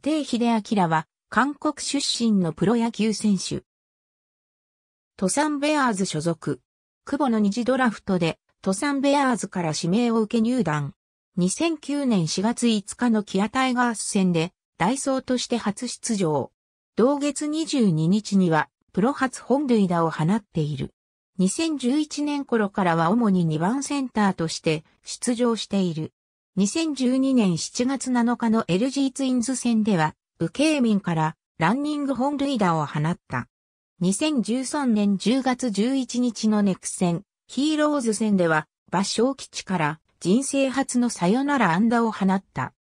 定秀明は、韓国出身のプロ野球選手。トサンベアーズ所属。久保の二次ドラフトで、トサンベアーズから指名を受け入団。2009年4月5日のキアタイガース戦で、ダイソーとして初出場。同月22日には、プロ初本塁打を放っている。2011年頃からは主に2番センターとして出場している。2012年7月7日の LG ツインズ戦では、武慶民からランニング本塁打を放った。2013年10月11日のネク戦、ヒーローズ戦では、場所基地から人生初のサヨナラ安打を放った。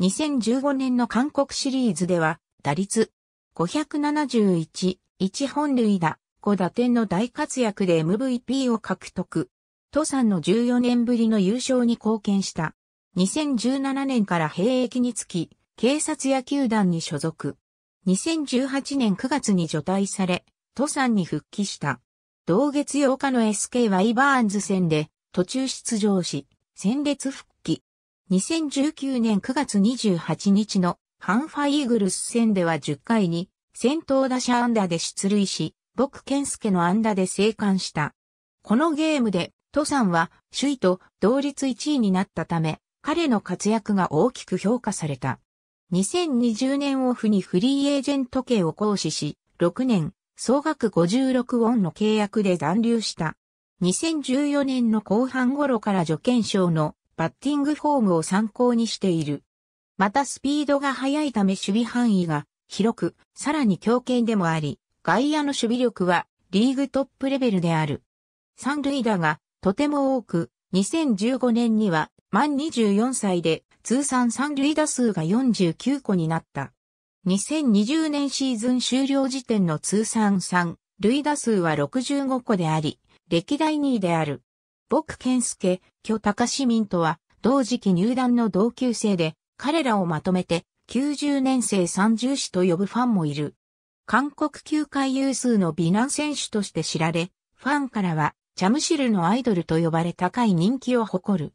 2015年の韓国シリーズでは、打率571、1本塁打、5打点の大活躍で MVP を獲得。トさんの14年ぶりの優勝に貢献した。2017年から兵役につき、警察野球団に所属。2018年9月に除隊され、登山に復帰した。同月8日の SKY バーンズ戦で途中出場し、戦列復帰。2019年9月28日のハンファイーグルス戦では10回に先頭打者安打で出塁し、僕健介の安打で生還した。このゲームで、登山は首位と同率1位になったため、彼の活躍が大きく評価された。2020年オフにフリーエージェント系を行使し、6年、総額56ウォンの契約で残留した。2014年の後半頃から助健賞のバッティングフォームを参考にしている。またスピードが速いため守備範囲が広く、さらに強肩でもあり、外野の守備力はリーグトップレベルである。三塁打がとても多く、2015年には満24歳で通算三塁打数が49個になった。2020年シーズン終了時点の通算3塁打数は65個であり、歴代2位である。僕健介、巨高市民とは同時期入団の同級生で、彼らをまとめて90年生三重士と呼ぶファンもいる。韓国球界有数の美男選手として知られ、ファンからはチャムシルのアイドルと呼ばれ高い人気を誇る。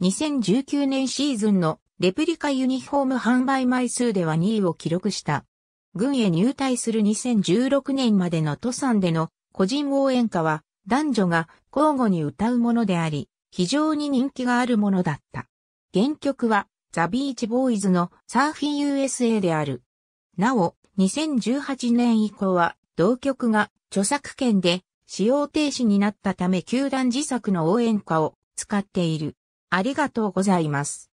2019年シーズンのレプリカユニフォーム販売枚数では2位を記録した。軍へ入隊する2016年までの登山での個人応援歌は男女が交互に歌うものであり、非常に人気があるものだった。原曲はザ・ビーチ・ボーイズのサーフィン USA である。なお、2018年以降は同曲が著作権で使用停止になったため球団自作の応援歌を使っている。ありがとうございます。